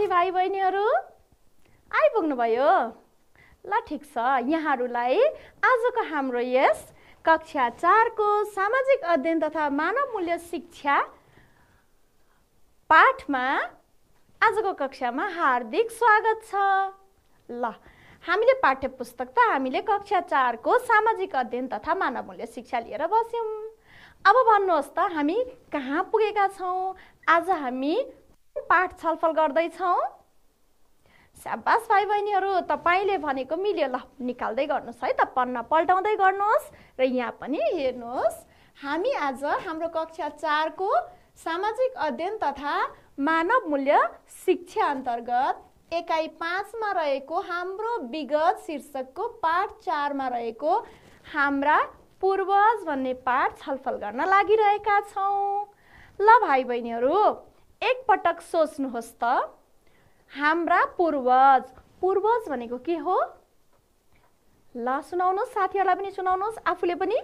साथी भाइ बहिनीहरू भयो ल ठिक छ यहाँहरूलाई आजको हाम्रो यस कक्षा चारको सामाजिक अध्ययन तथा मानव मूल्य शिक्षा पाठमा आजको कक्षामा हार्दिक स्वागत छ ल हामीले पाठ्य पुस्तक त हामीले कक्षा चारको सामाजिक अध्ययन तथा मानव मूल्य शिक्षा लिएर बस्यौँ अब भन्नुहोस् त हामी कहाँ पुगेका छौँ आज हामी पाठ छलफल गर्दैछौँ स्याबास भाइ बहिनीहरू तपाईँले भनेको मिल्यो ल निकाल्दै गर्नुहोस् है त पन्ना पल्टाउँदै गर्नुहोस् र यहाँ पनि हेर्नुहोस् हामी आज हाम्रो कक्षा चारको सामाजिक अध्ययन तथा मानव मूल्य शिक्षा अन्तर्गत एकाइ पाँचमा रहेको हाम्रो विगत शीर्षकको पाठ चारमा रहेको हाम्रा पूर्वज भन्ने पाठ छलफल गर्न लागिरहेका छौँ ल भाइ बहिनीहरू एकपटक सोच्नुहोस् त हाम्रा पूर्वज पूर्वज भनेको के हो ल सुनाउनुहोस् साथीहरूलाई पनि सुनाउनुहोस् आफूले पनि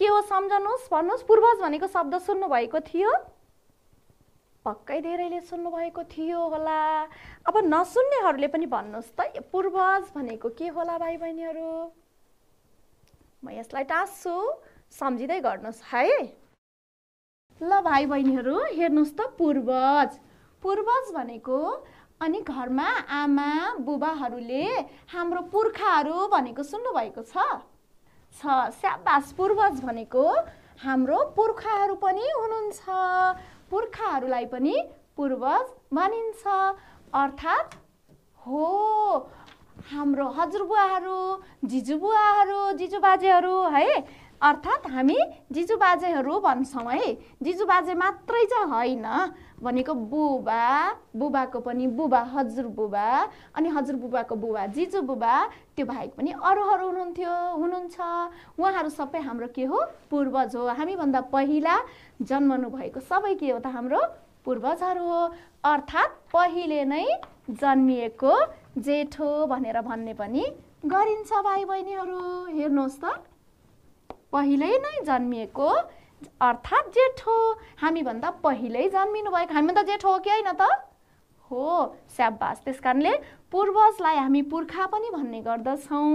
के हो सम्झनुहोस् भन्नुहोस् पूर्वज भनेको शब्द सुन्नुभएको थियो पक्कै धेरैले सुन्नुभएको थियो होला अब नसुन्नेहरूले पनि भन्नुहोस् त पूर्वज भनेको के होला भाइ बहिनीहरू म यसलाई टाँस्छु सम्झिँदै गर्नुहोस् है ल भाइ बहिनीहरू हेर्नुहोस् त पूर्वज पूर्वज भनेको अनि घरमा आमा बुबाहरूले हाम्रो पुर्खाहरू भनेको सुन्नुभएको छ छ स्याबास पूर्वज भनेको हाम्रो पुर्खाहरू पनि हुनुहुन्छ पुर्खाहरूलाई पनि पूर्वज भनिन्छ अर्थात् हो हाम्रो हजुरबुवाहरू जिजुबुवाहरू जिजुबाजेहरू है अर्थात् हामी जिजुबाजेहरू भन्छौँ है जिजुबाजे मात्रै चाहिँ होइन भनेको बुबा बुबाको पनि बुबा हजुरबुबा अनि हजुरबुबाको बुबा जिजुबुबा त्यो बाहेक पनि अरूहरू हुनुहुन्थ्यो हुनुहुन्छ उहाँहरू सबै हाम्रो के हो पूर्वज हो हामीभन्दा पहिला जन्मनु भएको सबै के हो त हाम्रो पूर्वजहरू हो अर्थात् पहिले नै जन्मिएको जेठो भनेर भन्ने पनि गरिन्छ भाइ बहिनीहरू हेर्नुहोस् त पहिले नै जन्मिएको अर्थात् जेठो हामीभन्दा पहिल्यै जन्मिनु भएको हामी हामीभन्दा जेठो हो कि होइन त हो स्याबास त्यस कारणले पूर्वजलाई हामी पुर्खा पनि भन्ने गर्दछौँ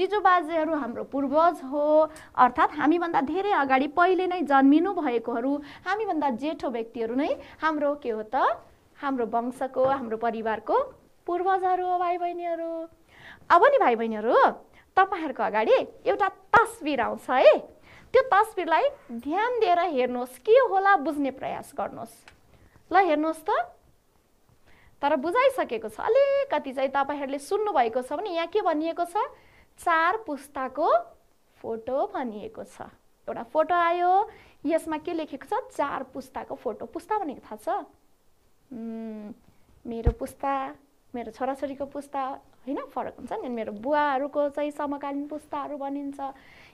जिजुबाजेहरू हाम्रो पूर्वज हो अर्थात् हामीभन्दा धेरै अगाडि पहिले नै जन्मिनु भएकोहरू हामीभन्दा जेठो व्यक्तिहरू नै हाम्रो के हो त हाम्रो वंशको हाम्रो परिवारको पूर्वजहरू हो भाइ बहिनीहरू अब नि भाइ बहिनीहरू तपाईँहरूको अगाडि एउटा तस्बिर आउँछ है त्यो तस्बिरलाई ध्यान दिएर हेर्नुहोस् के होला बुझ्ने प्रयास गर्नुहोस् ल हेर्नुहोस् त तर बुझाइसकेको छ अलिकति चाहिँ तपाईँहरूले सुन्नुभएको छ भने यहाँ के भनिएको छ चार पुस्ताको फोटो भनिएको छ एउटा फोटो आयो यसमा के लेखेको छ चार पुस्ताको फोटो पुस्ता भनेको थाहा छ मेरो पुस्ता मेरो छोराछोरीको पुस्ता होइन फरक हुन्छ नि मेरो बुवाहरूको चाहिँ समकालीन पुस्ताहरू भनिन्छ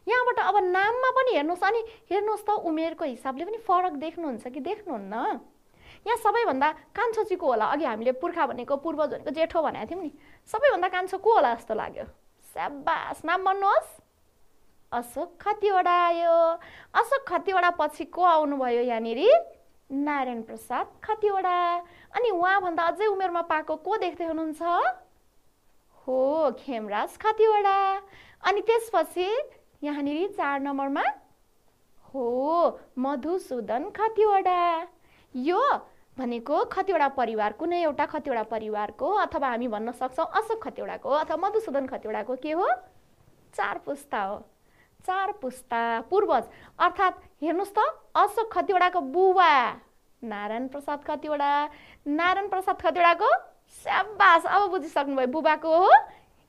यहाँबाट अब नाममा पनि हेर्नुहोस् अनि हेर्नुहोस् त उमेरको हिसाबले पनि फरक देख्नुहुन्छ कि देख्नुहुन्न यहाँ सबैभन्दा कान्छो चाहिँ को होला अघि हामीले पुर्खा भनेको पूर्वज भनेको जेठो भनेको थियौँ नि सबैभन्दा कान्छो को होला जस्तो लाग्यो स्याबास नाम भन्नुहोस् अशोक खतिवडा आयो अशोक खतिवडा पछि को आउनुभयो यहाँनिर नारायण प्रसाद खतिवडा अनि उहाँभन्दा अझै उमेरमा पाएको को देख्दै हुनुहुन्छ हो खेमराज खतिवडा अनि त्यसपछि यहाँनिर चार नम्बरमा हो मधुसूदन खतिवडा यो भनेको खतिवडा परिवार कुनै एउटा खतिवडा परिवारको अथवा हामी भन्न सक्छौँ अशोक खतिवडाको अथवा मधुसूदन खतिवडाको के हो चार पुस्ता हो चार पुस्ता पूर्वज अर्थात् हेर्नुहोस् त अशोक खतिवडाको बुबा नारायण प्रसाद खतिवडा नारायण प्रसाद खतिवडाको स्याबास अब बुझिसक्नु भयो बुबाको हो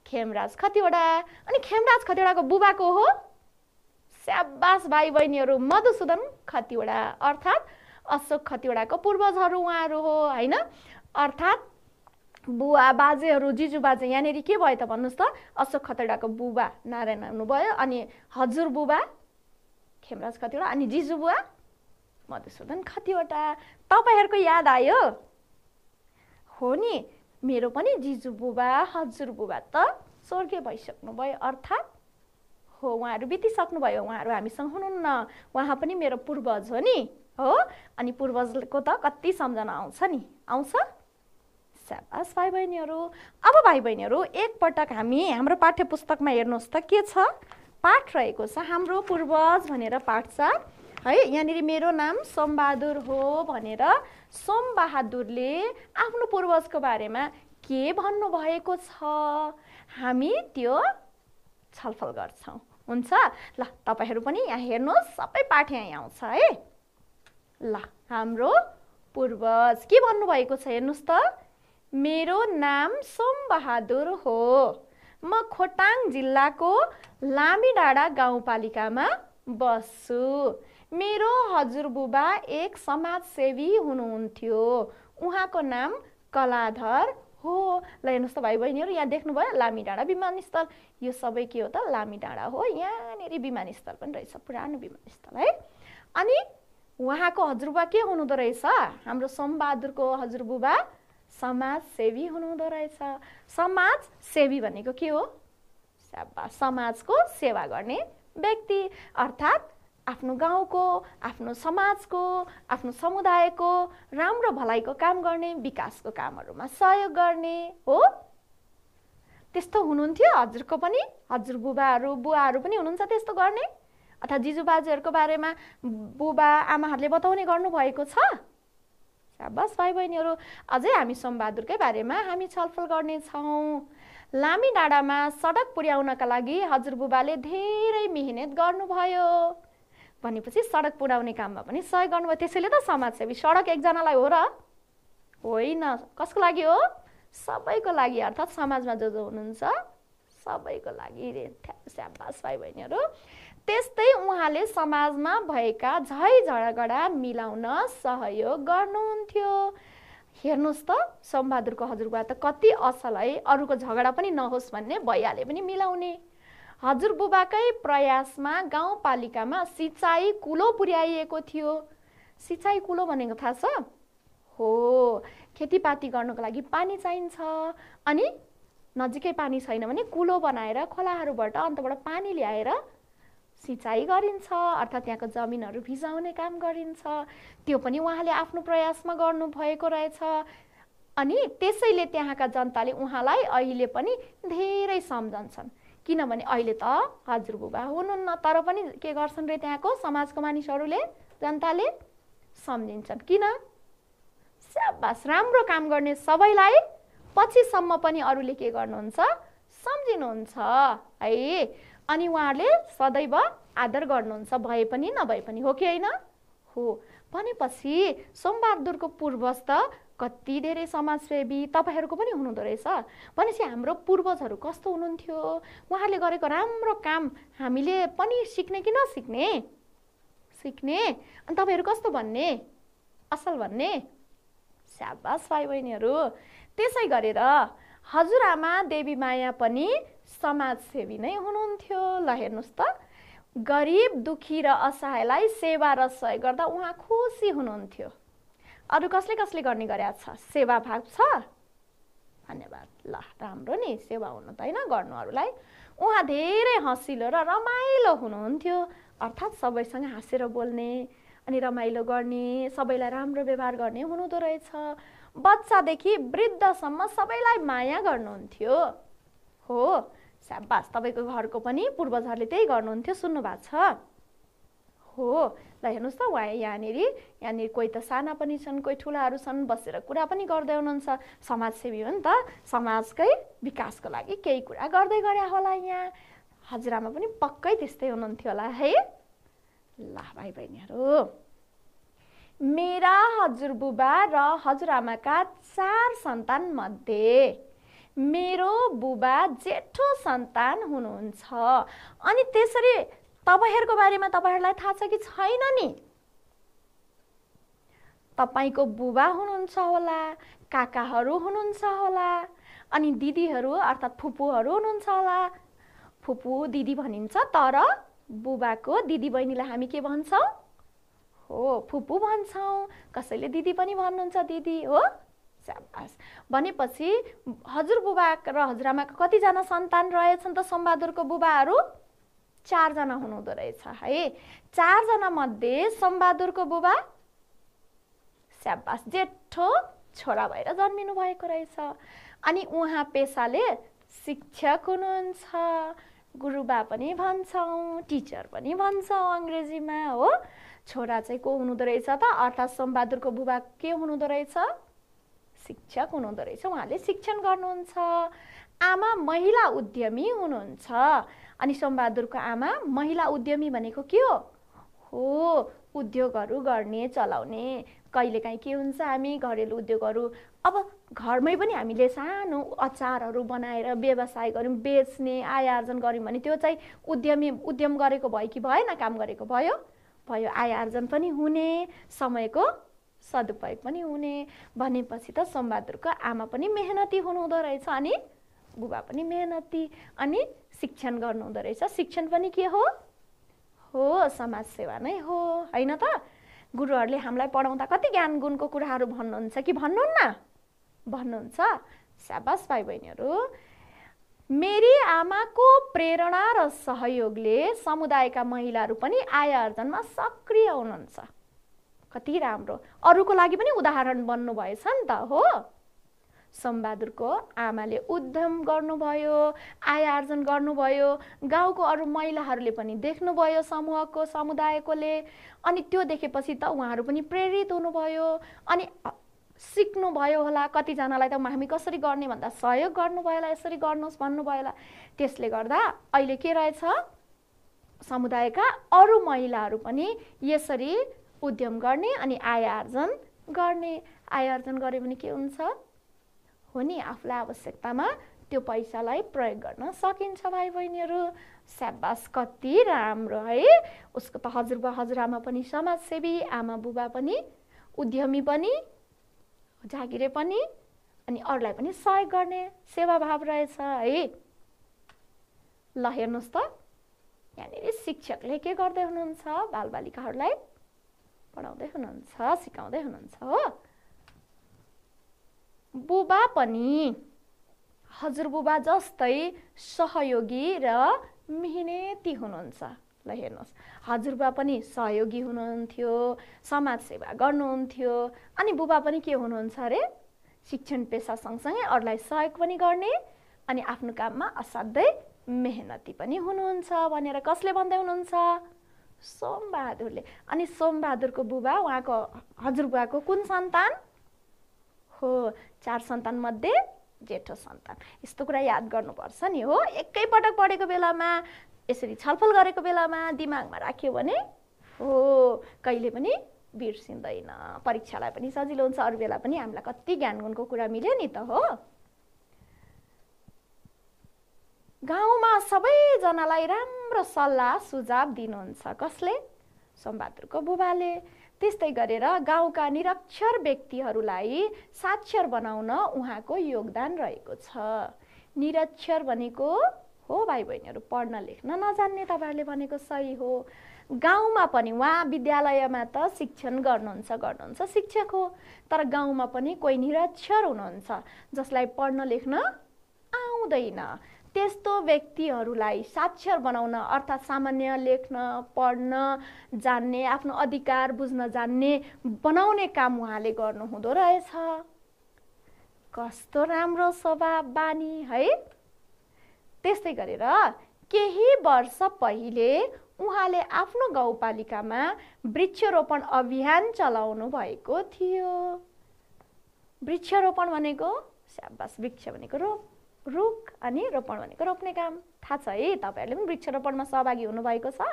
खेमराज कतिवटा अनि खेमराज कतिवटाको बुबाको हो स्याबास भाइ बहिनीहरू मधुसूदन खतिवडा अर्थात् अशोक खतिवडाको पूर्वजहरू उहाँहरू हो होइन अर्थात् बुवा बाजेहरू जिजुबाजे यहाँनिर के भयो त भन्नुहोस् त अशोक खतिवडाको बुबा नारायण हुनुभयो अनि हजुर बुबा खेमराज खतिवडा अनि जिजुबुवा मधुसूदन खतिवटा तपाईँहरूको याद आयो हो नि मेरो पनि जिजु बुबा हजुर बुबा त स्वर्गीय भइसक्नुभयो अर्थात् हो उहाँहरू बितिसक्नुभयो उहाँहरू हामीसँग हुनुहुन्न उहाँ पनि मेरो पूर्वज हो नि हो अनि पूर्वजको त कति सम्झना आउँछ नि आउँछ स्याबास भाइ बहिनीहरू अब भाइ बहिनीहरू एकपटक हामी हाम्रो पाठ्य पुस्तकमा हेर्नुहोस् त के छ पाठ रहेको छ हाम्रो पूर्वज भनेर पाठ छ है यहाँनिर मेरो नाम सोमबहादुर हो भनेर सोमबहादुरले आफ्नो पूर्वजको बारेमा के भन्नुभएको छ हामी त्यो छलफल गर्छौँ हुन्छ ल तपाईँहरू पनि यहाँ हेर्नुहोस् सबै पाठ यहाँ आउँछ है ल हाम्रो पूर्वज के भन्नुभएको छ हेर्नुहोस् त मेरो नाम सोमबहादुर हो म खोटाङ जिल्लाको लामी डाँडा गाउँपालिकामा बस्छु मेरो हजुरबुबा एक समाजसेवी हुनुहुन्थ्यो उहाँको नाम कलाधर हो ल हेर्नुहोस् त भाइ बहिनीहरू यहाँ देख्नुभयो लामी डाँडा विमानस्थल यो सबै के हो त लामी डाँडा हो यहाँनिर विमानस्थल पनि रहेछ पुरानो विमानस्थल है अनि उहाँको हजुरबुबा के हुनुहुँदो रहेछ हाम्रो सोमबहादुरको हजुरबुबा समाजसेवी हुनुहुँदो रहेछ समाजसेवी भनेको के हो समाजको सेवा गर्ने व्यक्ति अर्थात् आफ्नो गाउँको आफ्नो समाजको आफ्नो समुदायको राम्रो भलाइको काम गर्ने विकासको कामहरूमा सहयोग गर्ने हो त्यस्तो हुनुहुन्थ्यो हजुरको पनि हजुर हजुरबुबाहरू बुवाहरू पनि हुनुहुन्छ त्यस्तो गर्ने अथवा जिजुबाजुहरूको बारेमा बुबा आमाहरूले बताउने गर्नुभएको छ बस भाइ बहिनीहरू अझै हामी सोमबहादुरकै बारेमा हामी छलफल गर्नेछौँ लामी डाँडामा सडक पुर्याउनका लागि हजुरबुबाले धेरै मिहिनेत गर्नुभयो भनेपछि सडक पुर्याउने काममा पनि सहयोग गर्नुभयो त्यसैले त समाजसेवी सडक एकजनालाई हो र होइन कसको लागि हो सबैको लागि अर्थात् समाजमा जो जो हुनुहुन्छ सबैको लागि रे स्याबास भाइ बहिनीहरू त्यस्तै उहाँले समाजमा भएका झै झगडा मिलाउन सहयोग गर्नुहुन्थ्यो हेर्नुहोस् त सोमबहादुरको हजुरबा त कति असल है अरूको झगडा पनि नहोस् भन्ने भैयाले पनि मिलाउने हजुरबुबाकै प्रयासमा गाउँपालिकामा सिँचाइ कुलो पुर्याइएको थियो सिँचाइ कुलो भनेको थाहा छ हो खेतीपाती गर्नको लागि पानी चाहिन्छ अनि नजिकै पानी छैन भने कुलो बनाएर खोलाहरूबाट अन्तबाट पानी ल्याएर सिँचाइ गरिन्छ अर्थात् त्यहाँको जमिनहरू भिजाउने काम गरिन्छ त्यो पनि उहाँले आफ्नो प्रयासमा गर्नुभएको रहेछ अनि त्यसैले त्यहाँका जनताले उहाँलाई अहिले पनि धेरै सम्झन्छन् किनभने अहिले त हजुरबुबा हुनुहुन्न तर पनि के गर्छन् रे त्यहाँको समाजको मानिसहरूले जनताले सम्झिन्छन् किन स्याबास राम्रो काम गर्ने सबैलाई पछिसम्म पनि अरूले के गर्नुहुन्छ सम्झिनुहुन्छ है अनि उहाँहरूले सदैव आदर गर्नुहुन्छ भए पनि नभए पनि हो कि होइन हो भनेपछि सोमबहादुरको पूर्वज त कति धेरै समाजसेवी तपाईँहरूको पनि हुनुहुँदो रहेछ भनेपछि हाम्रो पूर्वजहरू कस्तो हुनुहुन्थ्यो उहाँहरूले गरेको राम्रो काम हामीले पनि सिक्ने कि नसिक्ने सिक्ने अनि तपाईँहरू कस्तो भन्ने असल भन्ने स्याबास भाइ बहिनीहरू त्यसै गरेर हजुरआमा देवी माया पनि समाजसेवी नै हुनुहुन्थ्यो ल हेर्नुहोस् त गरिब दुखी र असहायलाई सेवा र सहयोग गर्दा उहाँ खुसी हुनुहुन्थ्यो अरू कसले कसले गर्ने गरेका छ सेवा भाग छ धन्यवाद ल राम्रो नि सेवा हुनु त होइन गर्नुहरूलाई उहाँ धेरै हँसिलो र रमाइलो हुनुहुन्थ्यो अर्थात् सबैसँग हाँसेर बोल्ने अनि रमाइलो गर्ने सबैलाई राम्रो व्यवहार गर्ने हुनुहुँदो रहेछ बच्चादेखि वृद्धसम्म सबैलाई माया गर्नुहुन्थ्यो हो स्याबास तपाईँको घरको पनि पूर्वजहरूले त्यही गर्नुहुन्थ्यो सुन्नु भएको छ हो ल हेर्नुहोस् त उहाँ यहाँनिर यहाँनिर कोही त साना पनि छन् कोही ठुलाहरू छन् बसेर कुरा पनि गर्दै हुनुहुन्छ समाजसेवी हो नि त समाजकै विकासको लागि केही कुरा गर्दै गरे होला यहाँ हजुरआमा पनि पक्कै त्यस्तै हुनुहुन्थ्यो होला है ल भाइ बहिनीहरू मेरा हजुरबुबा र हजुरआमाका चार सन्तान मध्ये मेरो बुबा जेठो सन्तान हुनुहुन्छ अनि त्यसरी तपाईँहरूको बारेमा तपाईँहरूलाई थाहा छ कि छैन नि तपाईँको बुबा हुनुहुन्छ होला काकाहरू हुनुहुन्छ होला अनि दिदीहरू अर्थात् फुपूहरू हुनुहुन्छ होला फुपू दिदी भनिन्छ तर बुबाको दिदी बहिनीलाई हामी के भन्छौँ हो फुपू भन्छौँ कसैले दिदी पनि भन्नुहुन्छ दिदी हो भनेपछि भनेपछि हजुरबुबा र हजुरआमाको कतिजना सन्तान रहेछन् त सोमबहादुरको बुबाहरू चारजना हुनुहुँदो रहेछ है चारजना मध्ये सम्बहादुरको बुबा स्याबास जेठो छोरा भएर जन्मिनु भएको रहेछ अनि उहाँ पेसाले शिक्षक हुनुहुन्छ गुरुबा पनि भन्छौँ टिचर पनि भन्छौँ अङ्ग्रेजीमा हो छोरा चाहिँ को हुनुहुँदो रहेछ त अर्थात् सम्बहादुरको बुबा के हुनुहुँदो रहेछ शिक्षक हुनुहुँदो रहेछ उहाँले शिक्षण गर्नुहुन्छ आमा महिला उद्यमी हुनुहुन्छ अनि सोमबहादुरको आमा महिला उद्यमी भनेको के हो हो उद्योगहरू गर्ने चलाउने कहिलेकाहीँ के हुन्छ हामी घरेलु उद्योगहरू अब घरमै पनि हामीले सानो अचारहरू बनाएर व्यवसाय गऱ्यौँ बेच्ने आय आर्जन गऱ्यौँ भने त्यो चाहिँ उद्यमी उद्यम गरेको भयो कि भएन काम गरेको भयो भयो आय आर्जन पनि हुने समयको सदुपयोग पनि हुने भनेपछि त सोमबहादुरको आमा पनि मेहनती हुनुहुँदो रहेछ अनि बुबा पनि मेहनती अनि शिक्षण गर्नुहुँदो रहेछ शिक्षण पनि के हो हो समाजसेवा नै हो होइन त गुरुहरूले हामीलाई पढाउँदा कति ज्ञान गुणको कुराहरू भन्नुहुन्छ कि भन्नुहुन्न भन्नुहुन्छ साबास भाइ बहिनीहरू मेरी आमाको प्रेरणा र सहयोगले समुदायका महिलाहरू पनि आय आर्जनमा सक्रिय हुनुहुन्छ कति राम्रो अरूको लागि पनि उदाहरण बन्नुभएछ नि त हो सम्बहादुरको आमाले उद्यम गर्नुभयो आय आर्जन गर्नुभयो गाउँको अरू महिलाहरूले पनि देख्नुभयो समूहको समुदायकोले अनि त्यो देखेपछि त उहाँहरू पनि प्रेरित हुनुभयो अनि सिक्नुभयो होला कतिजनालाई त हामी कसरी गर्ने भन्दा सहयोग गर्नुभयो होला यसरी गर्नुहोस् भन्नुभयो होला त्यसले गर्दा अहिले के रहेछ समुदायका अरू महिलाहरू पनि यसरी उद्यम गर्ने अनि आय आर्जन गर्ने आय आर्जन गर्यो भने के हुन्छ हो नि आफूलाई आवश्यकतामा त्यो पैसालाई प्रयोग गर्न सकिन्छ भाइ बहिनीहरू स्याबास कति राम्रो है उसको त हजुरबा हजुरआमा पनि समाजसेवी आमा बुबा पनि उद्यमी पनि जागिरे पनि अनि अरूलाई पनि सहयोग गर्ने सेवाभाव रहेछ है ल हेर्नुहोस् त यहाँनिर शिक्षकले के गर्दै हुनुहुन्छ बालबालिकाहरूलाई पढाउँदै हुनुहुन्छ सिकाउँदै हुनुहुन्छ हो बुबा पनि हजुरबुबा जस्तै सहयोगी र मिहिनेती हुनुहुन्छ ल हेर्नुहोस् हजुरबा पनि सहयोगी हुनुहुन्थ्यो समाजसेवा गर्नुहुन्थ्यो अनि बुबा पनि के हुनुहुन्छ अरे शिक्षण पेसा सँगसँगै अरूलाई सहयोग पनि गर्ने अनि आफ्नो काममा असाध्यै मेहनती पनि हुनुहुन्छ भनेर कसले भन्दै हुनुहुन्छ सोमबहादुरले अनि सोमबहादुरको बुबा उहाँको हजुरबुवाको कुन सन्तान हो चार सन्तान मध्ये जेठो सन्तान यस्तो कुरा याद गर्नुपर्छ नि हो एकैपटक पढेको बेलामा यसरी छलफल गरेको बेलामा दिमागमा राख्यो भने हो कहिले पनि बिर्सिँदैन परीक्षालाई पनि सजिलो हुन्छ अरू बेला पनि हामीलाई कति ज्ञान गुणको कुरा मिल्यो नि त हो गाउँमा सबैजनालाई राम्रो सल्लाह सुझाव दिनुहुन्छ कसले सोमबहादुरको बुबाले त्यस्तै गरेर गाउँका निरक्षर व्यक्तिहरूलाई साक्षर बनाउन उहाँको योगदान रहेको छ निरक्षर भनेको हो भाइ बहिनीहरू पढ्न लेख्न नजान्ने तपाईँहरूले भनेको सही हो गाउँमा पनि उहाँ विद्यालयमा त शिक्षण गर्नुहुन्छ गर्नुहुन्छ शिक्षक हो तर गाउँमा पनि कोही निरक्षर हुनुहुन्छ जसलाई पढ्न लेख्न आउँदैन त्यस्तो व्यक्तिहरूलाई साक्षर बनाउन अर्थात् सामान्य लेख्न पढ्न जान्ने आफ्नो अधिकार बुझ्न जान्ने बनाउने काम उहाँले गर्नुहुँदो रहेछ कस्तो राम्रो स्वभाव बानी है त्यस्तै गरेर केही वर्ष पहिले उहाँले आफ्नो गाउँपालिकामा वृक्षरोपण अभियान चलाउनु भएको थियो वृक्षरोपण भनेको स्याबास वृक्ष भनेको रोप रुख अनि रोपण भनेको रोप्ने काम थाहा छ है तपाईँहरूले पनि वृक्षरोपणमा सहभागी हुनुभएको छ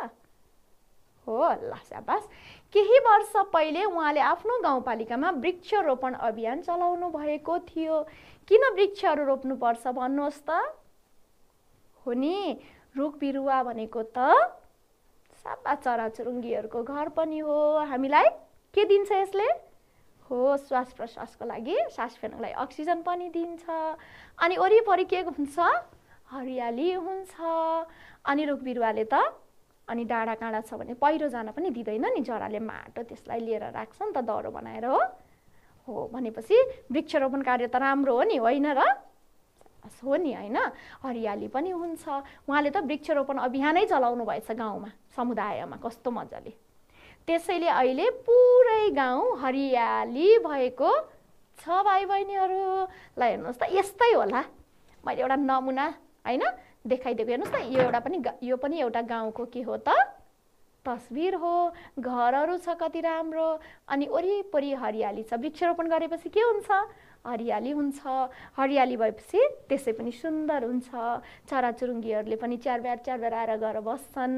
हो ल शाबास केही वर्ष पहिले उहाँले आफ्नो गाउँपालिकामा वृक्षरोपण अभियान चलाउनु भएको थियो किन वृक्षहरू रोप्नुपर्छ भन्नुहोस् त हो नि रुख बिरुवा भनेको त सापा चराचुरुङ्गीहरूको घर पनि हो हामीलाई के दिन्छ यसले हो श्वास प्रश्वासको लागि सास फेर्नको लागि अक्सिजन पनि दिन्छ अनि वरिपरि के हुन्छ हरियाली हुन्छ अनि रुख बिरुवाले त अनि डाँडा काँडा छ भने पहिरो जान पनि दिँदैन नि जराले माटो त्यसलाई लिएर राख्छ नि त दह्रो बनाएर हो हो भनेपछि वृक्षरोपण कार्य त राम्रो हो नि होइन र हो नि होइन हरियाली पनि हुन्छ उहाँले त वृक्षरोपण अभियानै चलाउनु भएछ गाउँमा समुदायमा कस्तो मजाले त्यसैले अहिले पुरै गाउँ हरियाली भएको छ भाइ बहिनीहरू ल हेर्नुहोस् त यस्तै होला मैले एउटा नमुना होइन देखाइदिएको हेर्नुहोस् त यो एउटा पनि यो पनि एउटा गाउँको के हो त तस्बिर हो घरहरू छ कति राम्रो अनि वरिपरि हरियाली छ वृक्षरोपण गरेपछि के हुन्छ हरियाली हुन्छ हरियाली भएपछि त्यसै पनि सुन्दर हुन्छ चराचुरुङ्गीहरूले पनि च्यारब्यार च्यारब्यार आएर गएर बस्छन्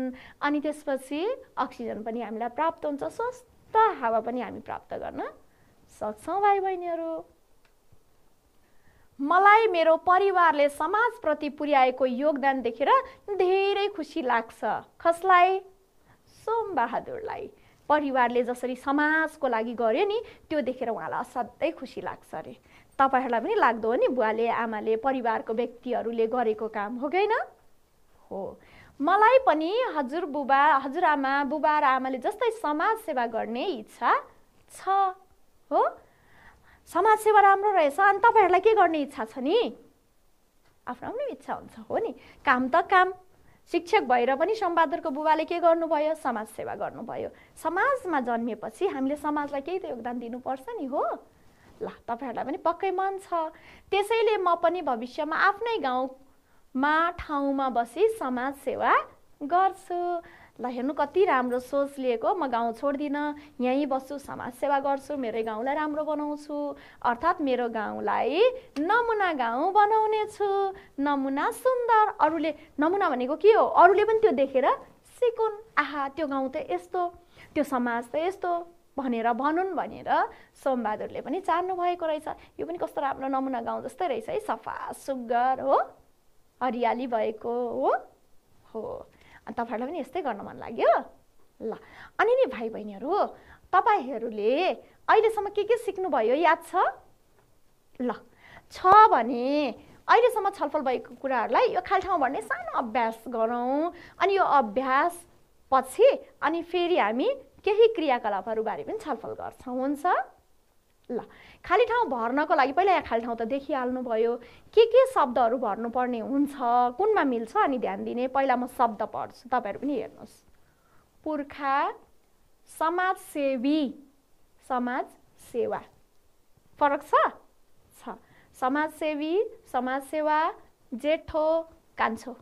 अनि त्यसपछि अक्सिजन पनि हामीलाई प्राप्त हुन्छ स्वस्थ हावा पनि हामी प्राप्त गर्न सक्छौँ भाइ बहिनीहरू मलाई मेरो परिवारले समाजप्रति पुर्याएको योगदान देखेर धेरै खुसी लाग्छ कसलाई सोमबहादुरलाई परिवारले जसरी समाजको लागि गर्यो नि त्यो देखेर उहाँलाई असाध्यै खुसी लाग्छ अरे तपाईँहरूलाई पनि लाग्दो हो नि बुवाले आमाले परिवारको व्यक्तिहरूले गरेको काम हो कि हो मलाई पनि हजुर हजुरबुबा हजुरआमा बुबा र आमाले जस्तै समाजसेवा गर्ने इच्छा छ हो समाजसेवा राम्रो रहेछ अनि तपाईँहरूलाई के गर्ने इच्छा छ नि आफ्नो आफ्नो इच्छा हुन्छ हो नि काम त काम शिक्षक भएर पनि सम्बहादुरको बुबाले के गर्नुभयो समाजसेवा गर्नुभयो समाजमा जन्मिएपछि हामीले समाजलाई केही त योगदान दिनुपर्छ नि हो ल तपाईँहरूलाई पनि पक्कै मन छ त्यसैले म पनि भविष्यमा आफ्नै गाउँमा ठाउँमा बसी समाज सेवा गर्छु ल हेर्नु कति राम्रो सोच लिएको म गाउँ छोड्दिनँ यहीँ बस्छु समाज सेवा गर्छु मेरै गाउँलाई राम्रो बनाउँछु अर्थात् मेरो गाउँलाई नमुना गाउँ बनाउने छु नमुना सुन्दर अरूले नमुना भनेको के हो अरूले पनि त्यो देखेर सिकुन् आहा त्यो गाउँ त यस्तो त्यो समाज त यस्तो भनेर भनौँ भनेर सोमबहादुरले पनि चार्नु भएको रहेछ यो पनि कस्तो राम्रो नमुना गाउँ जस्तै रहेछ है सफा सुग्घर हो हरियाली भएको हो हो अनि तपाईँहरूलाई पनि यस्तै गर्न मन लाग्यो ल अनि नि भाइ बहिनीहरू तपाईँहरूले अहिलेसम्म के के सिक्नुभयो याद छ ल छ भने अहिलेसम्म छलफल भएको कुराहरूलाई यो खालठाउँ भन्ने सानो अभ्यास गरौँ अनि यो अभ्यास पछि अनि फेरि हामी केही क्रियाकलापहरूबारे पनि छलफल गर्छौँ हुन्छ ल खाली ठाउँ भर्नको लागि पहिला यहाँ खाली ठाउँ त देखिहाल्नुभयो के के शब्दहरू भर्नुपर्ने हुन्छ कुनमा मिल्छ अनि ध्यान दिने पहिला म शब्द पढ्छु तपाईँहरू पनि हेर्नुहोस् पुर्खा समाजसेवी समाज सेवा फरक छ समाजसेवी समाजसेवा जेठो कान्छो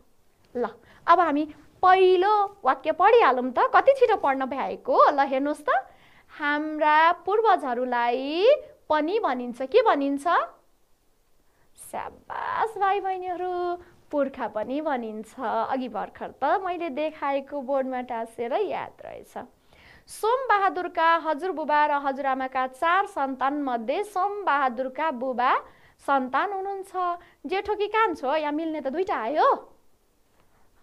ल अब हामी पहिलो वाक्य पढिहालौँ त कति छिटो पढ्न भ्याएको ल हेर्नुहोस् त हाम्रा पूर्वजहरूलाई पनि भनिन्छ के भनिन्छ स्याबास भाइ बहिनीहरू पुर्खा पनि भनिन्छ अघि भर्खर त मैले देखाएको बोर्डमा टाँसेर याद रहेछ सोमबहादुरका हजुरबुबा र हजुरआमाका चार सन्तान सन्तानमध्ये सोमबहादुरका बुबा सन्तान हुनुहुन्छ जेठो कि कान्छो यहाँ मिल्ने त दुइटा आयो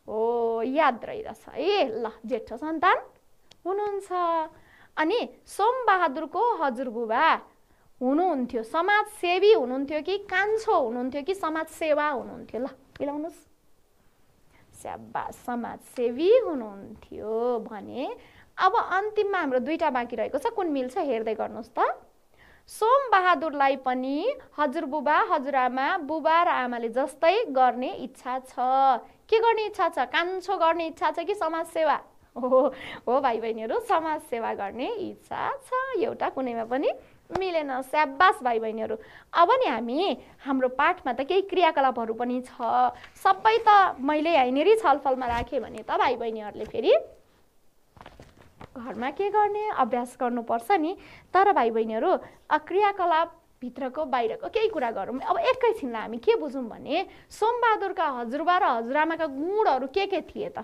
हो याद रहेछ ए ल जेठो सन्तान हुनुहुन्छ अनि सोमबहादुरको हजुरबुबा हुनुहुन्थ्यो समाजसेवी हुनुहुन्थ्यो कि कान्छो हुनुहुन्थ्यो कि समाजसेवा हुनुहुन्थ्यो ल मिलाउनुहोस् स्याबा समाजसेवी हुनुहुन्थ्यो भने अब अन्तिममा हाम्रो दुईवटा बाँकी रहेको छ कुन मिल्छ हेर्दै गर्नुहोस् त सोमबहादुरलाई पनि हजुरबुबा हजुरआमा बुबा र आमाले जस्तै गर्ने इच्छा छ के गर्ने इच्छा छ कान्छो गर्ने इच्छा छ कि समाजसेवा हो हो भाइ बहिनीहरू समाजसेवा गर्ने इच्छा छ एउटा कुनैमा पनि मिलेन स्याबास भाइ बहिनीहरू अब नि हामी हाम्रो पाठमा त केही क्रियाकलापहरू पनि छ सबै त मैले यहाँनिर छलफलमा राखेँ भने त भाइ बहिनीहरूले फेरि घरमा के गर्ने अभ्यास गर्नुपर्छ नि तर भाइ बहिनीहरू क्रियाकलाप भित्रको बाहिरको केही कुरा गरौँ अब एकैछिनलाई हामी के बुझौँ भने सोमबहादुरका हजुरबा र हजुरआमाका गुणहरू के के थिए त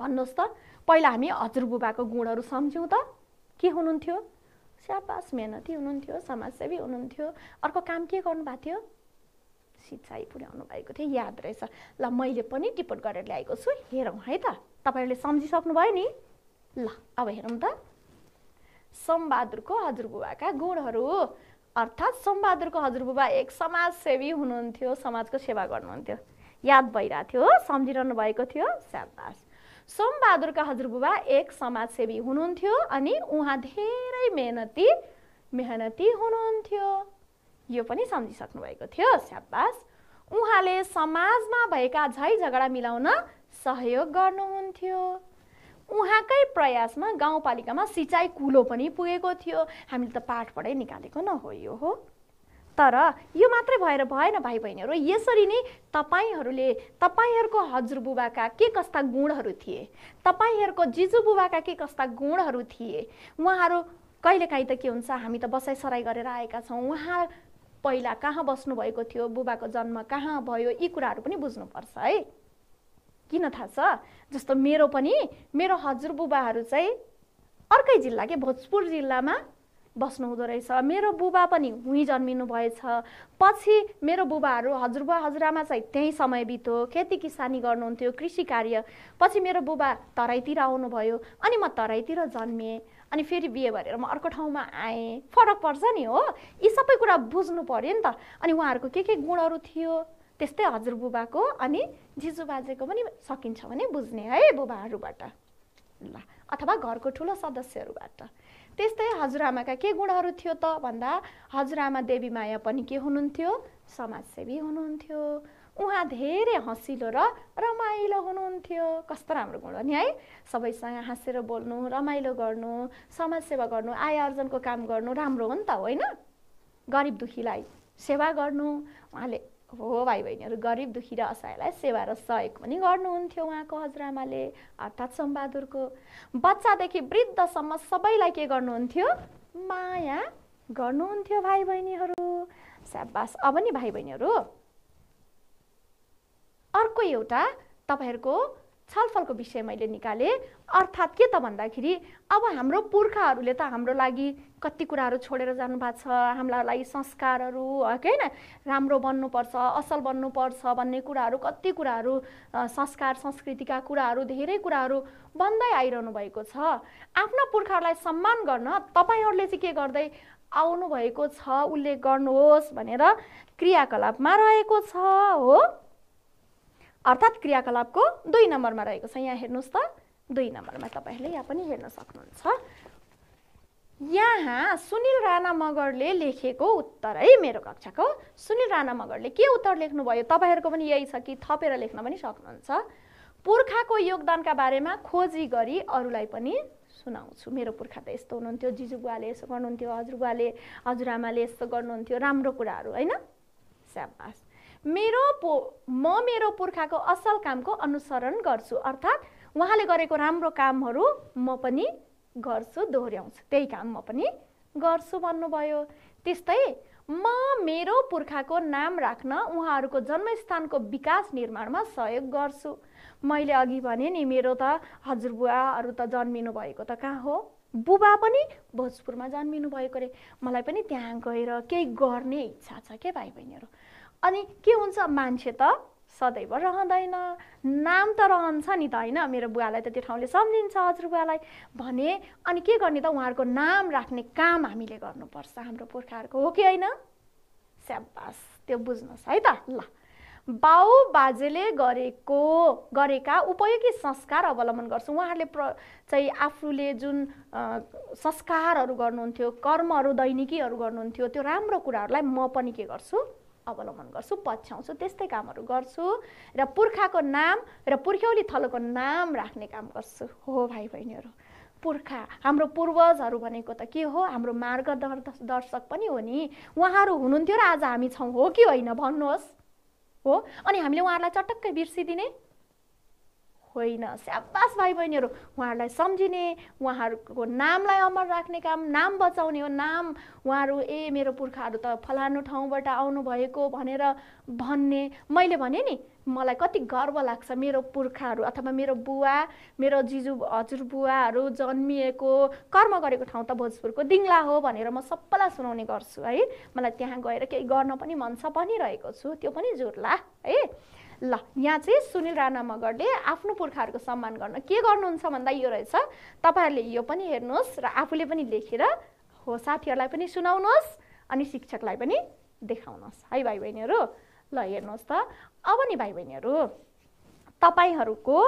भन्नुहोस् त पहिला हामी हजुरबुबाको गुणहरू सम्झ्यौँ त के हुनुहुन्थ्यो स्यापास मेहनती हुनुहुन्थ्यो समाजसेवी हुनुहुन्थ्यो अर्को काम के गर्नुभएको थियो सिँचाइ पुर्याउनु भएको थियो याद रहेछ ल मैले पनि टिपोट गरेर ल्याएको छु हेरौँ है त तपाईँहरूले भयो नि ल अब हेरौँ त सोमबहादुरको हजुरबुबाका गुणहरू अर्थात् सोमबहादुरको हजुरबुबा एक समाजसेवी हुनुहुन्थ्यो समाजको सेवा गर्नुहुन्थ्यो याद भइरहेको थियो सम्झिरहनु भएको थियो स्याबास सोमबहादुरका हजुरबुबा एक समाजसेवी हुनुहुन्थ्यो अनि उहाँ धेरै मेहनती मेहनती हुनुहुन्थ्यो यो पनि सम्झिसक्नु भएको थियो स्याबास उहाँले समाजमा भएका झै झगडा मिलाउन सहयोग गर्नुहुन्थ्यो उहाँकै प्रयासमा गाउँपालिकामा सिँचाइ कुलो पनि पुगेको थियो हामीले त पाठबाटै निकालेको न हो यो हो तर यो मात्रै भएर भएन भाइ बहिनीहरू यसरी नै तपाईँहरूले तपाईँहरूको हजुरबुबाका के कस्ता गुणहरू थिए तपाईँहरूको जिजुबुबाका के कस्ता गुणहरू थिए उहाँहरू कहिलेकाहीँ त के हुन्छ हामी त बसाइसराई गरेर आएका छौँ उहाँ पहिला कहाँ बस्नुभएको थियो बुबाको जन्म कहाँ भयो यी कुराहरू पनि बुझ्नुपर्छ है किन थाहा छ जस्तो मेरो पनि मेरो हजुरबुबाहरू चाहिँ अर्कै जिल्ला के भोजपुर जिल्लामा बस्नु बस्नुहुँदो रहेछ मेरो बुबा पनि उहीँ जन्मिनु भएछ पछि मेरो बुबाहरू हजुरबुबा हजुरआमा चाहिँ त्यहीँ समय बित्यो खेती किसानी गर्नुहुन्थ्यो कृषि कार्य पछि मेरो बुबा तराईतिर आउनुभयो अनि म तराईतिर जन्मिएँ अनि फेरि बिहे भएर म अर्को ठाउँमा आएँ फरक पर्छ नि हो यी सबै कुरा बुझ्नु पऱ्यो नि त अनि उहाँहरूको के के गुणहरू थियो त्यस्तै हजुरबुबाको अनि जिजुबाजेको पनि सकिन्छ भने बुझ्ने है बुबाहरूबाट ल अथवा घरको ठुलो सदस्यहरूबाट त्यस्तै हजुरआमाका के गुणहरू थियो त भन्दा हजुरआमा देवीमाया पनि के हुनुहुन्थ्यो समाजसेवी हुनुहुन्थ्यो उहाँ धेरै हँसिलो र रमाइलो हुनुहुन्थ्यो कस्तो राम्रो गुण हो नि है सबैसँग हाँसेर बोल्नु रमाइलो गर्नु समाजसेवा गर्नु आय आर्जनको काम गर्नु राम्रो हो नि त होइन गरिब दुखीलाई सेवा गर्नु उहाँले हो भाइ बहिनीहरू गरिब दुखी र असहायलाई सेवा र सहयोग पनि गर्नुहुन्थ्यो उहाँको हजुरआमाले अर्थात् सोमबहादुरको बच्चादेखि वृद्धसम्म सबैलाई के गर्नुहुन्थ्यो माया गर्नुहुन्थ्यो भाइ बहिनीहरू स्याबास अब नि भाइ बहिनीहरू अर्को एउटा तपाईँहरूको छलफलको विषय मैले निकालेँ अर्थात् के त भन्दाखेरि अब हाम्रो पुर्खाहरूले त हाम्रो लागि कति कुराहरू छोडेर जानुभएको छ हाम्रा लागि संस्कारहरू होइन राम्रो बन्नुपर्छ असल बन्नुपर्छ भन्ने कुराहरू कति कुराहरू संस्कार संस्कृतिका कुराहरू धेरै कुराहरू बन्दै आइरहनु भएको छ आफ्ना पुर्खाहरूलाई सम्मान गर्न तपाईँहरूले चाहिँ के गर्दै आउनुभएको छ उल्लेख गर्नुहोस् भनेर क्रियाकलापमा रहेको छ हो अर्थात् क्रियाकलापको दुई नम्बरमा रहेको छ यहाँ हेर्नुहोस् त दुई नम्बरमा तपाईँहरूले यहाँ पनि हेर्न सक्नुहुन्छ यहाँ सुनिल राणा मगरले लेखेको उत्तर है मेरो कक्षाको सुनिल राणा मगरले के उत्तर लेख्नुभयो तपाईँहरूको पनि यही छ कि थपेर लेख्न पनि सक्नुहुन्छ पुर्खाको योगदानका बारेमा खोजी गरी अरूलाई पनि सुनाउँछु मेरो पुर्खा त यस्तो हुनुहुन्थ्यो जिजुबुवाले यसो गर्नुहुन्थ्यो हजुरबुवाले हजुरआमाले यस्तो गर्नुहुन्थ्यो राम्रो कुराहरू होइन स्याबास मेरो पो म मेरो पुर्खाको असल कामको अनुसरण गर्छु अर्थात् उहाँले गरेको राम्रो कामहरू म पनि गर्छु दोहोऱ्याउँछु त्यही काम म पनि गर्छु भन्नुभयो त्यस्तै म मेरो पुर्खाको नाम राख्न उहाँहरूको जन्मस्थानको विकास निर्माणमा सहयोग गर्छु मैले अघि भने नि मेरो त हजुरबुवाहरू त जन्मिनु भएको त कहाँ हो बुबा पनि भोजपुरमा जन्मिनु भएको रे मलाई पनि त्यहाँ गएर केही गर्ने इच्छा छ के भाइ बहिनीहरू अनि के हुन्छ मान्छे त सदैव रहँदैन नाम त रहन्छ नि त होइन मेरो बुवालाई त त्यो ठाउँले सम्झिन्छ हजुरबुवालाई भने अनि के गर्ने त उहाँहरूको नाम राख्ने काम हामीले गर्नुपर्छ हाम्रो पुर्खाहरूको हो कि होइन स्याबास त्यो बुझ्नुहोस् है त ल बाउ बाजेले गरेको गरेका उपयोगी संस्कार अवलम्बन गर्छु उहाँहरूले प्र चाहिँ आफूले जुन संस्कारहरू गर्नुहुन्थ्यो कर्महरू दैनिकीहरू गर्नुहुन्थ्यो त्यो राम्रो कुराहरूलाई म पनि के गर्छु अवलम्बन गर्छु पछ्याउँछु त्यस्तै कामहरू गर्छु र पुर्खाको नाम र पुर्ख्यौली थलोको नाम राख्ने काम गर्छु हो भाइ बहिनीहरू पुर्खा हाम्रो पूर्वजहरू भनेको त के हो हाम्रो मार्ग दर्शक पनि हो नि उहाँहरू हुनुहुन्थ्यो र आज हामी छौँ हो कि होइन भन्नुहोस् हो अनि हामीले उहाँहरूलाई चटक्कै बिर्सिदिने होइन स्याबास भाइ बहिनीहरू उहाँहरूलाई सम्झिने उहाँहरूको नामलाई अमर राख्ने काम नाम बचाउने हो नाम उहाँहरू ए मेरो पुर्खाहरू त फलानु ठाउँबाट आउनुभएको भनेर भन्ने मैले भने नि मलाई कति गर्व लाग्छ मेरो पुर्खाहरू अथवा मेरो बुवा मेरो जिजु हजुरबुवाहरू जन्मिएको कर्म गरेको ठाउँ त भोजपुरको दिङ्ला हो भनेर म सबैलाई सुनाउने गर्छु है मलाई त्यहाँ गएर केही गर्न पनि मन छ भनिरहेको छु त्यो पनि जुर्ला है ल यहाँ चाहिँ सुनिल राणा मगरले आफ्नो पुर्खाहरूको सम्मान गर्न के गर्नुहुन्छ भन्दा यो रहेछ तपाईँहरूले यो पनि हेर्नुहोस् र आफूले पनि लेखेर हो साथीहरूलाई पनि सुनाउनुहोस् अनि शिक्षकलाई पनि देखाउनुहोस् है भाइ बहिनीहरू ल हेर्नुहोस् त अब नि भाइ बहिनीहरू तपाईँहरूको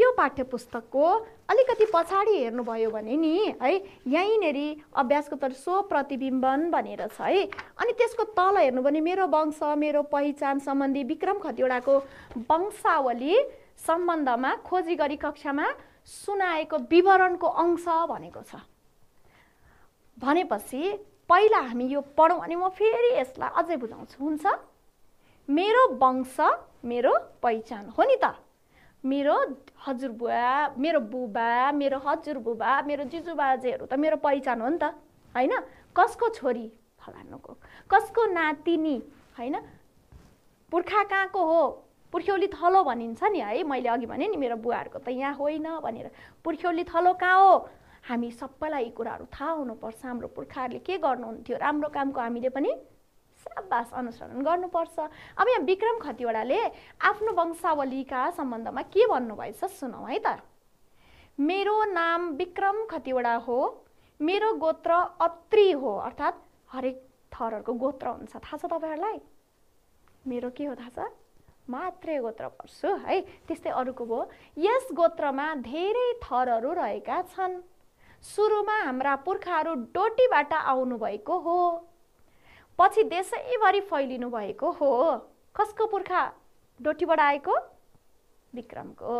यो पाठ्य पुस्तकको अलिकति पछाडि हेर्नुभयो भने नि है यहीँनेरि अभ्यासको तर सो प्रतिबिम्बन भनेर छ है अनि त्यसको तल हेर्नु भने मेरो वंश मेरो पहिचान सम्बन्धी विक्रम खतिवडाको वंशावली सम्बन्धमा खोजी गरी कक्षामा सुनाएको विवरणको अंश भनेको छ भनेपछि पहिला हामी यो पढौँ अनि म फेरि यसलाई अझै बुझाउँछु हुन्छ मेरो वंश मेरो पहिचान हो नि त मेरो हजुरबुवा मेरो बुबा मेरो हजुरबुबा मेरो जिजुबाजेहरू त मेरो पहिचान हो नि त होइन कसको छोरी फलानुको कसको नातिनी होइन पुर्खा कहाँको हो पुर्ख्यौली थलो भनिन्छ नि है मैले अघि भने नि मेरो बुवाहरूको त यहाँ होइन भनेर पुर्ख्यौली थलो कहाँ हो हामी सबैलाई यी कुराहरू थाहा हुनुपर्छ हाम्रो पुर्खाहरूले के गर्नुहुन्थ्यो राम्रो कामको हामीले पनि बास अनुसरण गर्नुपर्छ अब यहाँ विक्रम खतिवडाले आफ्नो वंशावलीका सम्बन्धमा के भन्नुभएछ सुनौँ है त मेरो नाम विक्रम खतिवडा हो मेरो गोत्र अत्री हो अर्थात् हरेक थरहरूको गोत्र हुन्छ थाहा छ तपाईँहरूलाई मेरो के हो थाहा छ मात्रै गोत्र पर्छु है त्यस्तै अरूको भयो यस गोत्रमा धेरै थरहरू रहेका छन् सुरुमा हाम्रा पुर्खाहरू डोटीबाट आउनुभएको हो पछि देशैभरि फैलिनु भएको हो कसको पुर्खा डोटीबाट आएको विक्रमको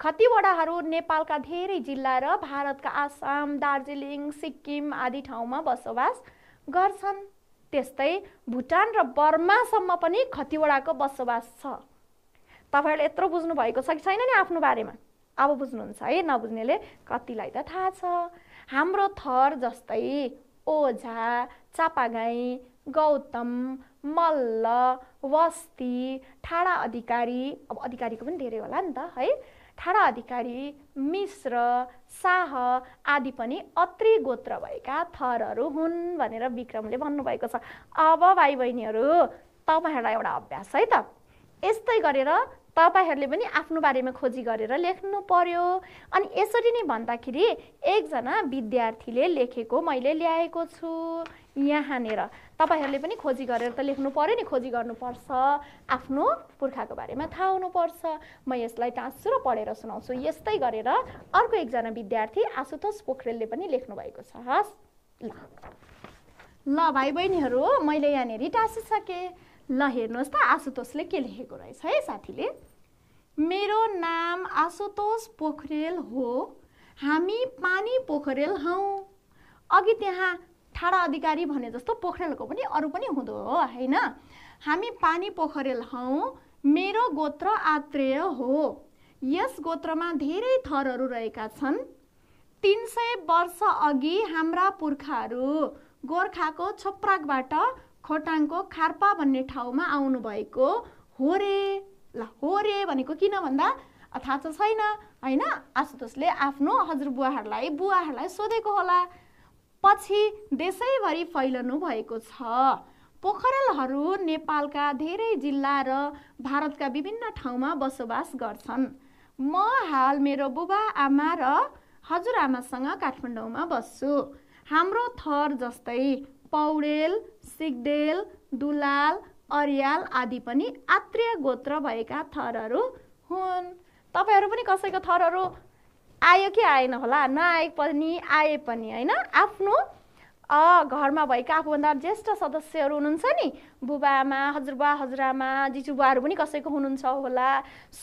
खतिवडाहरू नेपालका धेरै जिल्ला र भारतका आसाम दार्जिलिङ सिक्किम आदि ठाउँमा बसोबास गर्छन् त्यस्तै भुटान र बर्मासम्म पनि खतिवडाको बसोबास छ तपाईँहरूले यत्रो बुझ्नु भएको छ कि छैन नि आफ्नो बारेमा अब बुझ्नुहुन्छ है नबुझ्नेले कतिलाई त थाहा छ हाम्रो थर जस्तै ओझा चापागाई गौतम मल्ल वस्ती ठाडा अधिकारी अब अधिकारीको पनि धेरै होला नि त है ठाडा अधिकारी मिश्र शाह आदि पनि अत्रि गोत्र भएका थरहरू हुन् भनेर विक्रमले भन्नुभएको छ अब भाइ बहिनीहरू तपाईँहरूलाई एउटा अभ्यास है त यस्तै गरेर तपाईँहरूले पनि आफ्नो बारेमा खोजी गरेर लेख्नु पर्यो अनि यसरी नै भन्दाखेरि एकजना विद्यार्थीले लेखेको मैले ल्याएको छु यहाँनिर तपाईँहरूले पनि खोजी गरेर त लेख्नु पऱ्यो नि खोजी गर्नुपर्छ आफ्नो पुर्खाको बारेमा थाहा हुनुपर्छ म यसलाई टाँसु र पढेर सुनाउँछु यस्तै गरेर अर्को एकजना विद्यार्थी आशुतोष पोखरेलले पनि लेख्नु भएको छ हस् ल ल भाइ बहिनीहरू मैले यहाँनिर टाँसिसकेँ ल हेर्नुहोस् त आशुतोषले के लेखेको रहेछ है साथीले मेरो नाम आशुतोष पोखरेल हो हामी पानी पोखरेल हौ अघि त्यहाँ ठाडा अधिकारी भने जस्तो पोखरेलको पनि अरू पनि हुँदो हो होइन हामी पानी पोखरेल हौ मेरो गोत्र आत्रेय हो यस गोत्रमा धेरै थरहरू रहेका छन् तिन सय वर्ष अघि हाम्रा पुर्खाहरू गोर्खाको छोप्राकबाट खोटाङको खार्पा भन्ने ठाउँमा आउनुभएको हो रे ल हो रे भनेको किन भन्दा थाहा त छैन होइन आशुतोषले आफ्नो हजुरबुवाहरूलाई बुवाहरूलाई सोधेको होला पछि देशैभरि फैलनु भएको छ पोखरेलहरू नेपालका धेरै जिल्ला र भारतका विभिन्न ठाउँमा बसोबास गर्छन् म हाल मेरो बुबा आमा र हजुरआमासँग काठमाडौँमा बस्छु हाम्रो थर जस्तै पौडेल सिगडेल दुलाल अरियाल आदि पनि आत्रीय गोत्र भएका थरहरू हुन् तपाईँहरू पनि कसैको थरहरू आयो कि आएन होला नआए पनि आए पनि होइन आफ्नो घरमा भएका आफूभन्दा ज्येष्ठ सदस्यहरू हुनुहुन्छ नि बुबा हजुरबा हजुरआमा जिजुबाहरू पनि कसैको हुनुहुन्छ होला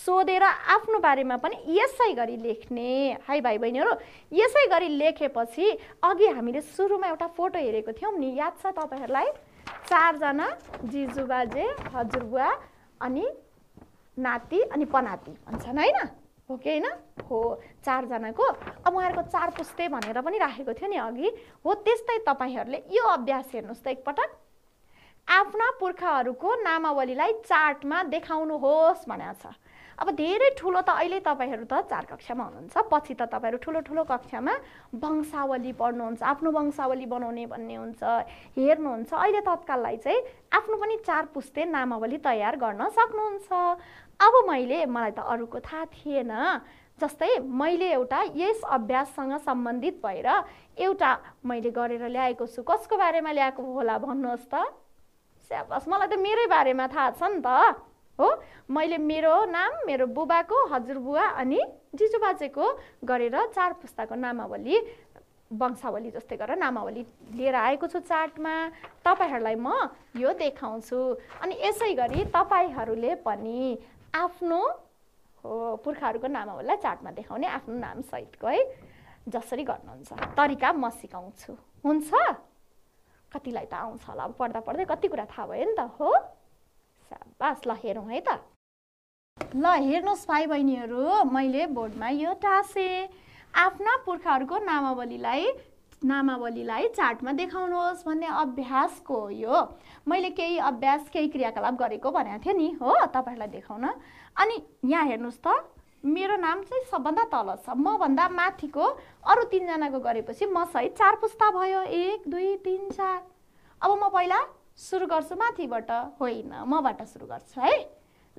सोधेर आफ्नो बारेमा पनि यसै गरी लेख्ने है भाइ बहिनीहरू यसै गरी लेखेपछि अघि हामीले सुरुमा एउटा फोटो हेरेको थियौँ नि याद छ तपाईँहरूलाई चारजना जिजुबाजे हजुरबुवा अनि नाति अनि पनाति भन्छन् होइन हो कि होइन हो चारजनाको अब उहाँहरूको चार पुस्ते भनेर पनि राखेको थियो नि अघि हो त्यस्तै तपाईँहरूले यो अभ्यास हेर्नुहोस् त एकपटक आफ्ना पुर्खाहरूको नामावलीलाई चार्टमा देखाउनुहोस् भनेको छ अब धेरै ठुलो त अहिले तपाईँहरू त चार कक्षामा हुनुहुन्छ पछि त तपाईँहरू ठुलो ठुलो कक्षामा वंशावली पढ्नुहुन्छ आफ्नो वंशावली बनाउने भन्ने हुन्छ हेर्नुहुन्छ अहिले तत्काललाई चाहिँ आफ्नो पनि चार पुस्ते नामावली तयार गर्न सक्नुहुन्छ अब मैले मलाई त अरूको थाहा थिएन जस्तै मैले एउटा यस अभ्याससँग सम्बन्धित भएर एउटा मैले गरेर ल्याएको छु कसको बारेमा ल्याएको होला भन्नुहोस् त स्याबस मलाई त मेरै बारेमा थाहा छ नि त हो मैले मेरो नाम मेरो बुबाको हजुरबुवा अनि जिजुबाजेको गरेर चार पुस्ताको नामावली वंशावली जस्तै गरेर नामावली लिएर आएको छु चार्टमा तपाईँहरूलाई म यो देखाउँछु अनि यसै गरी तपाईँहरूले पनि आफ्नो हो पुर्खाहरूको नामावलीलाई चार्टमा देखाउने आफ्नो नामसहितको है जसरी गर्नुहुन्छ तरिका म सिकाउँछु हुन्छ कतिलाई त आउँछ होला अब पढ्दा पढ्दै कति कुरा थाहा भयो नि त हो शाबास ल हेरौँ है त ल हेर्नुहोस् भाइ बहिनीहरू मैले बोर्डमा यो टाँसेँ आफ्ना पुर्खाहरूको नामावलीलाई नामावलीलाई चार्टमा देखाउनुहोस् भन्ने अभ्यासको यो मैले केही अभ्यास केही क्रियाकलाप गरेको भनेको थिएँ नि हो तपाईँहरूलाई देखाउन अनि यहाँ हेर्नुहोस् त मेरो नाम चाहिँ सबभन्दा तल छ मभन्दा माथिको अरू तिनजनाको गरेपछि मसहित चार पुस्ता भयो एक दुई तिन चार अब म पहिला सुरु गर्छु माथिबाट होइन मबाट सुरु गर्छु है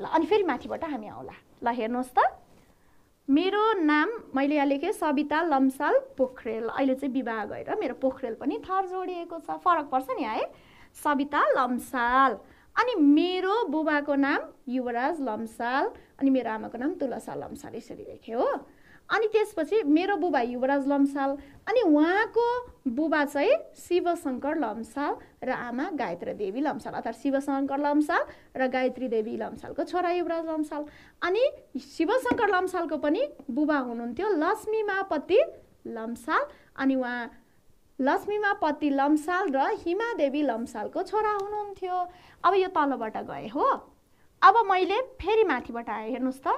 ल अनि फेरि माथिबाट हामी आउला ल हेर्नुहोस् त मेरो नाम मैले यहाँ लेखेँ सविता लम्साल पोखरेल अहिले चाहिँ विवाह गएर मेरो पोखरेल पनि थर जोडिएको छ फरक पर्छ नि है सविता लम्साल अनि मेरो बुबाको नाम युवराज लम्साल अनि मेरो आमाको नाम तुलसा लम्साल यसरी लेखेँ हो अनि त्यसपछि मेरो बुबा युवराज लम्साल अनि उहाँको बुबा चाहिँ शिवशङ्कर लम्साल र आमा गायत्री देवी लम्साल अर्थात् शिवशङ्कर लम्साल र गायत्री देवी लम्सालको छोरा युवराज लम्साल अनि शिवशङ्कर लम्सालको पनि बुबा हुनुहुन्थ्यो लक्ष्मीमापति लम्साल अनि उहाँ लक्ष्मीमापति लम्साल र हिमादेवी लम्सालको छोरा हुनुहुन्थ्यो अब यो तलबाट गएँ हो अब मैले फेरि माथिबाट आएँ हेर्नुहोस् त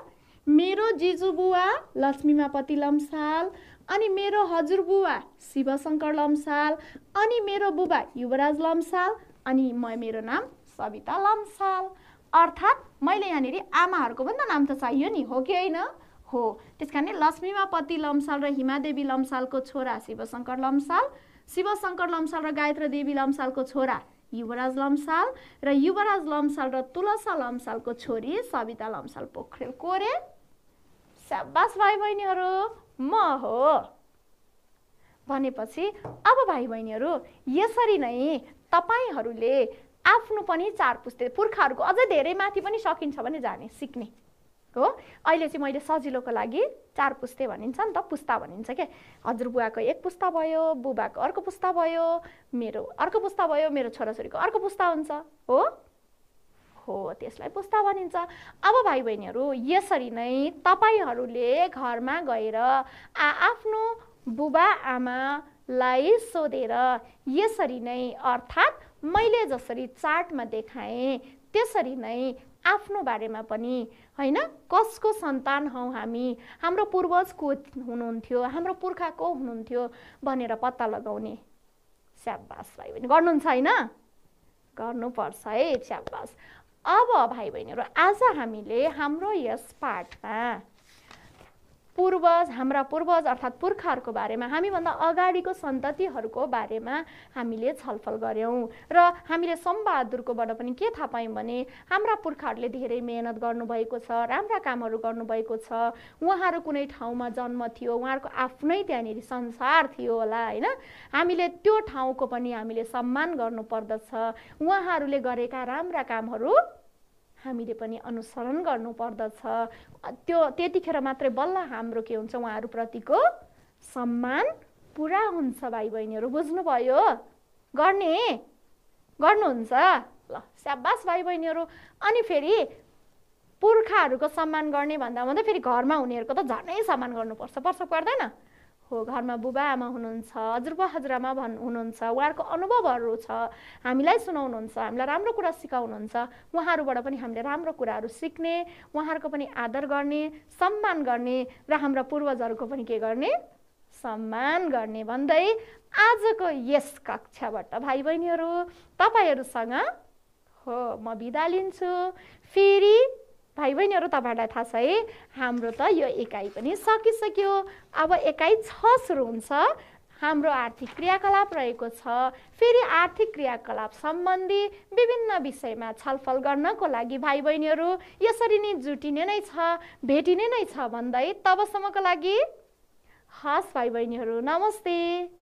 मेरो जिजुबुवा लक्ष्मीमापति लम्साल अनि मेरो हजुरबुवा शिवशङ्कर लम्साल अनि मेरो बुबा युवराज लम्साल अनि म मेरो नाम सविता लम्साल अर्थात् मैले यहाँनिर आमाहरूको पनि त नाम त चाहियो नि हो कि होइन हो त्यस कारणले लक्ष्मीमापति लम्साल र हिमादेवी लम्सालको छोरा शिवशङ्कर लम्साल शिवशङ्कर लम्साल र गायत्री देवी लम्सालको छोरा युवराज लम्साल र युवराज लम्साल र तुलसा लम्सालको छोरी सविता लम्साल पोखरेल कोरे स्याबास भाइ बहिनीहरू म हो भनेपछि अब भाइ बहिनीहरू यसरी नै तपाईँहरूले आफ्नो पनि चार पुस्ते पुर्खाहरूको अझै धेरै माथि पनि सकिन्छ भने जाने सिक्ने हो अहिले चाहिँ मैले सजिलोको लागि चार पुस्ते भनिन्छ नि त पुस्ता भनिन्छ के हजुरबुवाको एक पुस्ता भयो बुबाको अर्को पुस्ता भयो मेरो अर्को पुस्ता भयो मेरो छोराछोरीको अर्को पुस्ता हुन्छ हो हो त्यसलाई पुस्ता भनिन्छ अब भाइ बहिनीहरू यसरी नै तपाईँहरूले घरमा गएर आ आफ्नो बुबा आमालाई सोधेर यसरी नै अर्थात् मैले जसरी चार्टमा देखाएँ त्यसरी नै आफ्नो बारेमा पनि होइन कसको सन्तान हौ हामी हाम्रो पूर्वज को हुनुहुन्थ्यो हाम्रो पुर्खा को हुनुहुन्थ्यो भनेर पत्ता लगाउने स्याबास भाइ बहिनी गर्नुहुन्छ होइन गर्नुपर्छ है स्याबास अब भाइ बहिनीहरू आज हामीले हाम्रो यस पाठमा पूर्वज हाम्रा पूर्वज अर्थात् पुर्खाहरूको बारेमा हामीभन्दा अगाडिको सन्ततिहरूको बारेमा हामीले छलफल गऱ्यौँ र हामीले सम्बहादुरकोबाट पनि के थाहा पायौँ भने हाम्रा पुर्खाहरूले धेरै मिहिनेत गर्नुभएको छ राम्रा कामहरू गर्नुभएको छ उहाँहरू कुनै ठाउँमा जन्म थियो उहाँहरूको आफ्नै त्यहाँनिर संसार थियो होला होइन हामीले त्यो ठाउँको पनि हामीले सम्मान गर्नुपर्दछ उहाँहरूले गरेका राम्रा कामहरू हामीले पनि अनुसरण गर्नुपर्दछ त्यो त्यतिखेर मात्रै बल्ल हाम्रो के हुन्छ उहाँहरूप्रतिको सम्मान पुरा हुन्छ भाइ बहिनीहरू बुझ्नुभयो गर्ने गर्नुहुन्छ ल स्याबास भाइ बहिनीहरू अनि फेरि पुर्खाहरूको सम्मान गर्ने भन्दा भन्दै फेरि घरमा हुनेहरूको त झनै सम्मान गर्नुपर्छ पर्छ पर्दैन हो घरमा बुबा आमा हुनुहुन्छ हजुरबा हजुरआमा भन् हुनुहुन्छ उहाँहरूको अनुभवहरू छ हामीलाई सुनाउनुहुन्छ हामीलाई राम्रो कुरा सिकाउनुहुन्छ उहाँहरूबाट पनि हामीले राम्रो कुराहरू सिक्ने उहाँहरूको पनि आदर गर्ने सम्मान गर्ने र हाम्रा पूर्वजहरूको पनि के गर्ने सम्मान गर्ने भन्दै आजको यस कक्षाबाट भाइ बहिनीहरू तपाईँहरूसँग हो म बिदा लिन्छु फेरि भाइ बहिनीहरू तपाईँहरूलाई थाहा छ है हाम्रो त यो एकाइ पनि सकिसक्यो अब एकाइ छ सुरु हुन्छ हाम्रो आर्थिक क्रियाकलाप रहेको छ फेरि आर्थिक क्रियाकलाप सम्बन्धी विभिन्न विषयमा छलफल गर्नको लागि भाइ बहिनीहरू यसरी नै जुटिने नै छ भेटिने नै छ भन्दै तबसम्मको लागि हस् भाइ बहिनीहरू नमस्ते